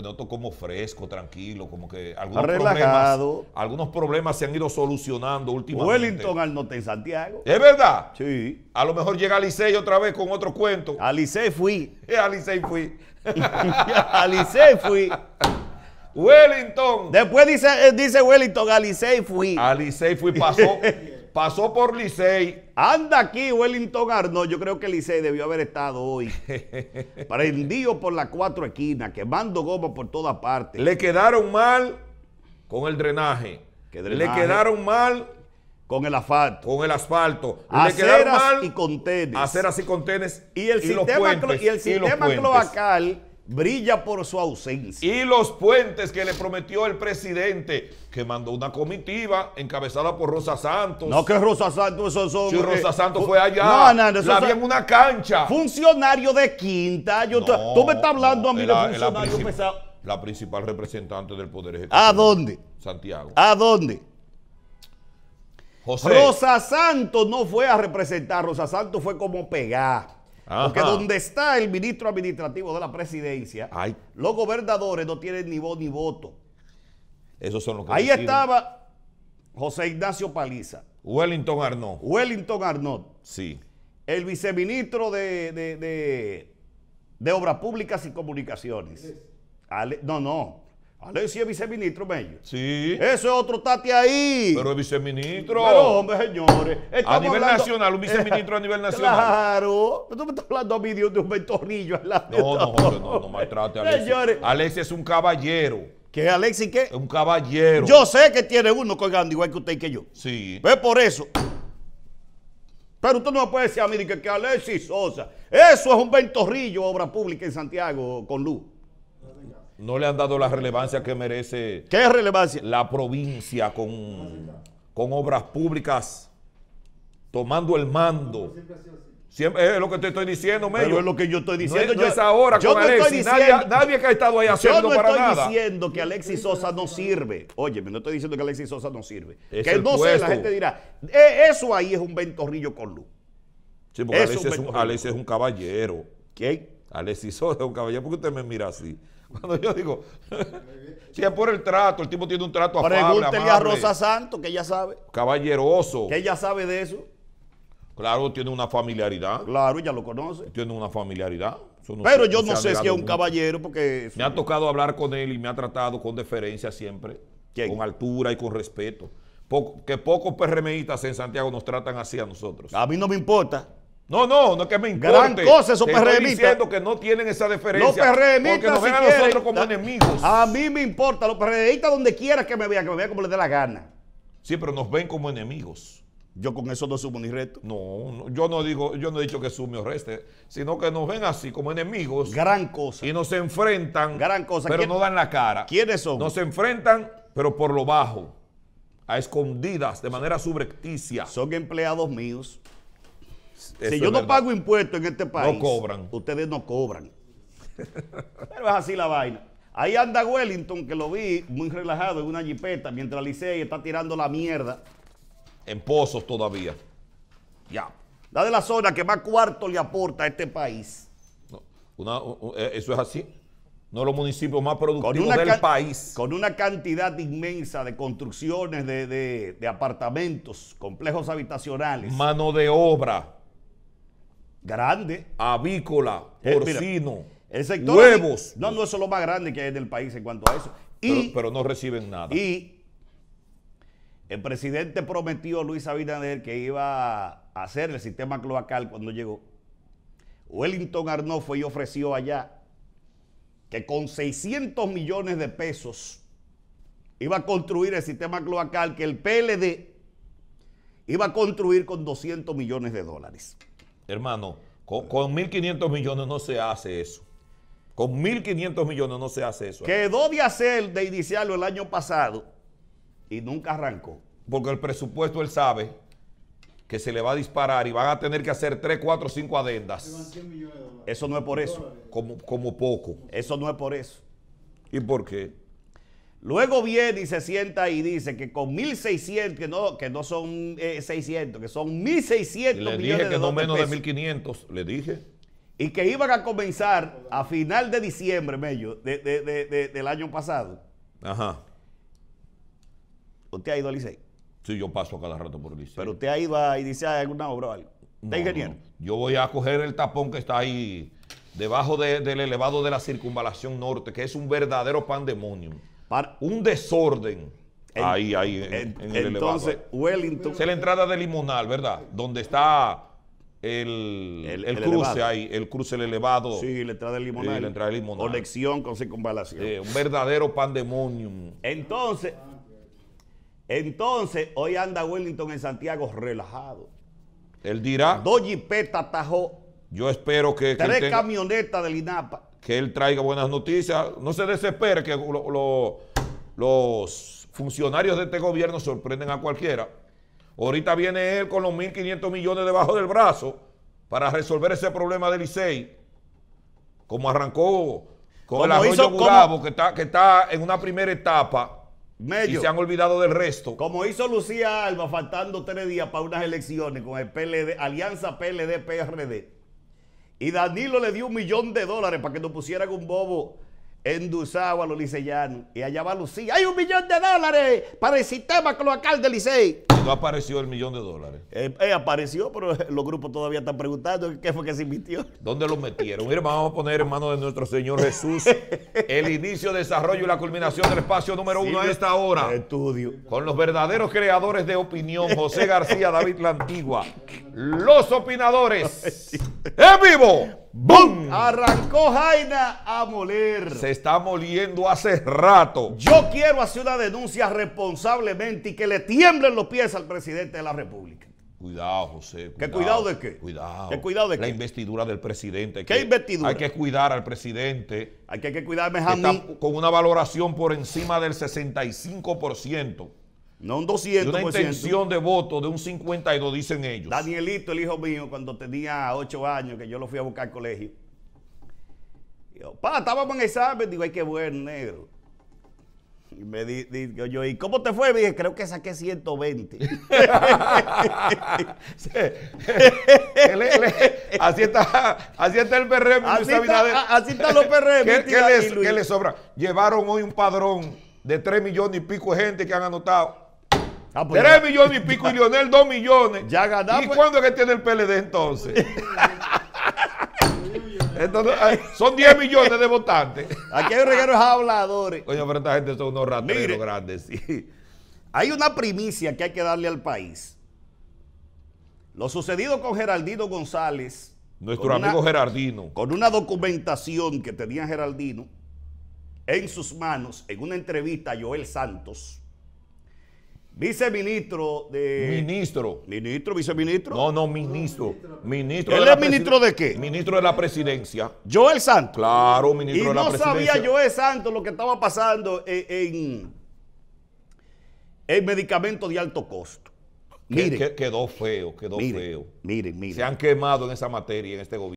noto como fresco, tranquilo, como que algunos, problemas, se han ido solucionando últimamente. Wellington al norte en Santiago. ¿Es verdad? Sí. A lo mejor llega a otra vez con otro cuento. Alice fui. Alicey fui. a fui. Wellington. Después dice, eh, dice Wellington, Alice fui. Alice fui, pasó. pasó por Licey. Anda aquí, Wellington Arno. Yo creo que Licey debió haber estado hoy. Prendido por las cuatro esquinas, quemando goma por todas partes. Le quedaron mal con el drenaje. Le quedaron mal con el asfalto. Con el asfalto. Aceras Le quedaron mal y Aceras y contenes. Y el sistema, el sistema cloacal brilla por su ausencia. Y los puentes que le prometió el presidente, que mandó una comitiva encabezada por Rosa Santos. No, que Rosa Santos, eso son. Si Rosa Santos fue allá. No, en una cancha. Funcionario de quinta. Yo tú me estás hablando a mí de funcionario la pesado. La principal representante del Poder Ejecutivo. ¿A dónde? Santiago. ¿A dónde? José. Rosa Santos no fue a representar, Rosa Santos fue como pegar. Porque donde está el ministro administrativo de la presidencia, los gobernadores no tienen ni voz ni voto. son Ahí estaba José Ignacio Paliza. Wellington Arnott. Wellington Arnold. Sí. El viceministro de, Obras Públicas y Comunicaciones. no, no. Alexis es viceministro, Mello. Sí. Eso es otro tate ahí. Pero es viceministro. Pero, hombre, señores. A nivel nacional, un viceministro a nivel nacional. Claro. Tú me estás hablando a mí de un ventorrillo en No, no, no, no maltrate a Alexis. Señores. Alexis es un caballero. ¿Qué, Alexis, qué? Es Un caballero. Yo sé que tiene uno colgando igual que usted y que yo. Sí. Ve pues por eso. Pero usted no me puede decir a mí que, que Alexis Sosa. Eso es un ventorrillo, obra pública en Santiago con luz no le han dado la relevancia que merece. ¿Qué relevancia? La provincia con, con obras públicas, tomando el mando. Siempre, es eh, lo que te estoy diciendo, Mello. es lo que yo estoy diciendo. No es, ahora con Alexis. nadie, que ha estado ahí haciendo para nada. Yo no estoy diciendo que Alexis Sosa no sirve. Oye, no estoy diciendo que Alexis Sosa no sirve. que no sé, la gente dirá, eh, eso ahí es un ventorrillo con luz. Sí, porque Alexis es, un, caballero. ¿Qué? Alexis Sosa es un caballero. ¿Por qué usted me mira así? Cuando yo digo, si es por el trato, el tipo tiene un trato afable, Pregúntele a Rosa Santo, que ella sabe. Caballeroso. Que ella sabe de eso. Claro, tiene una familiaridad. Claro, ella lo conoce. Tiene una familiaridad. Pero yo no sé si es un caballero porque... Me ha tocado hablar con él y me ha tratado con deferencia siempre. Con altura y con respeto. que pocos PRMistas en Santiago nos tratan así a nosotros. A mí no me importa. No, no, no es que me importe. Gran cosa esos Estoy diciendo que no tienen esa deferencia. Los Porque nos ven a nosotros como enemigos. A mí me importa, los PRMistas donde quiera que me vean, que me vean como les dé la gana. Sí, pero nos ven como enemigos. Yo con eso no sumo ni resto No, yo no digo, yo no he dicho que sume o reste, sino que nos ven así como enemigos. Gran cosa. Y nos enfrentan. Gran cosa. Pero no dan la cara. ¿Quiénes son? Nos enfrentan, pero por lo bajo, a escondidas, de manera subrecticia Son empleados míos si yo no pago impuestos en este país, no cobran. ustedes no cobran. Pero es así la vaina. Ahí anda Wellington, que lo vi muy relajado en una jipeta, mientras Licey está tirando la mierda. En pozos todavía. Ya. La de la zona que más cuarto le aporta a este país. Eh, eso es así. No los municipios más productivos del país. Con una cantidad inmensa de construcciones, de apartamentos, complejos habitacionales. Mano de obra Grande. Avícola, eh, porcino, el sector huevos. No, no, eso es lo más grande que hay en el país en cuanto a eso. Y, pero, no reciben nada. Y el presidente prometió a Luis Abinader que iba a hacer el sistema cloacal cuando llegó. Wellington Arno fue y ofreció allá que con 600 millones de pesos iba a construir el sistema cloacal que el PLD iba a construir con 200 millones de dólares. Hermano, con, 1.500 millones no se hace eso. Con 1.500 millones no se hace eso. Quedó de hacer, de iniciarlo el año pasado y nunca arrancó. Porque el presupuesto él sabe que se le va a disparar y van a tener que hacer 3, 4, 5 adendas. Eso no es por eso. Como, como poco. Eso no es por eso. ¿Y por qué? Luego viene y se sienta y dice que con 1.600, que no, que no son 600, eh, que son 1.600 millones dije que no menos de 1.500, le dije. Y que iban a comenzar a final de diciembre, medio, del año pasado. Ajá. ¿Usted ha ido al Licey? Sí, yo paso cada rato por el Pero usted ha ido a dice ah, alguna obra o algo. No, Yo voy a coger el tapón que está ahí debajo del elevado de la circunvalación norte, que es un verdadero pandemonio un desorden. ahí, ahí, en, Entonces, Wellington. Es la entrada de Limonal, ¿verdad? Donde está el, cruce ahí, el cruce, elevado. Sí, la entrada de Limonal. la entrada de Limonal. Conexión con circunvalación. un verdadero pandemonium. Entonces, entonces, hoy anda Wellington en Santiago relajado. Él dirá. Dos jipetas tajo. Yo espero que. Tres camionetas del INAPA que él traiga buenas noticias. No se desespere que los funcionarios de este gobierno sorprenden a cualquiera. Ahorita viene él con los 1.500 millones debajo del brazo para resolver ese problema del ICEI, como arrancó con el arroyo que, está, que está en una primera etapa y se han olvidado del resto. Como hizo Lucía Alba, faltando tres días para unas elecciones con el PLD, Alianza PLD-PRD y Danilo le dio un millón de dólares para que nos pusieran un bobo en a los liceyanos. Y allá va Lucía. ¡Hay un millón de dólares para el sistema cloacal del Licey! No apareció el millón de dólares. Eh, eh apareció, pero los grupos todavía están preguntando qué fue que se invirtió. ¿Dónde lo metieron? Mira, vamos a poner en manos de nuestro Señor Jesús el inicio, desarrollo y la culminación del espacio número uno a esta hora. Estudio. Con los verdaderos creadores de opinión, José García, David Lantigua los opinadores. ¡En vivo! ¡Bum! Arrancó Jaina a moler. Se está moliendo hace rato. Yo quiero hacer una denuncia responsablemente y que le tiemblen los pies al presidente de la República. Cuidado, José. ¿Qué cuidado de qué? Cuidado. ¿Qué cuidado de qué? La investidura del presidente. ¿Qué investidura? Hay que cuidar al presidente. Hay que, hay que cuidarme a Con una valoración por encima del 65%. No un 200%. una intención de voto de un 52, dicen ellos. Danielito, el hijo mío, cuando tenía 8 años, que yo lo fui a buscar al colegio. Yo, pa, estábamos en examen. Digo, ay, que buen negro. Y me di, yo, ¿y cómo te fue? dije, creo que saqué 120. así, está, así está el PRM. Así, está, están los PRM. ¿Qué, ¿qué ¿Qué les sobra? Llevaron hoy un padrón de 3 millones y pico de gente que han anotado 3 ah, pues millones y pico y Lionel 2 millones. Ya ganamos. ¿Y cuándo es que tiene el PLD entonces? Entonces, son 10 millones de votantes. Aquí hay regalos habladores. Coño, pero esta gente son unos rateros grandes, Hay una primicia que hay que darle al país. Lo sucedido con Geraldino González. Nuestro amigo Geraldino. Gerardino. Con una documentación que tenía Geraldino en sus manos en una entrevista a Joel Santos. Viceministro de. Ministro. Ministro, viceministro. No, no, ministro. Ministro. ¿Él es ministro de qué? Ministro de la presidencia. Joel Santos. Claro, ministro y de la no sabía Joel Santos lo que estaba pasando en, en, medicamentos de alto costo. quedó feo, quedó feo. Miren, miren. Se han quemado en esa materia, en este gobierno.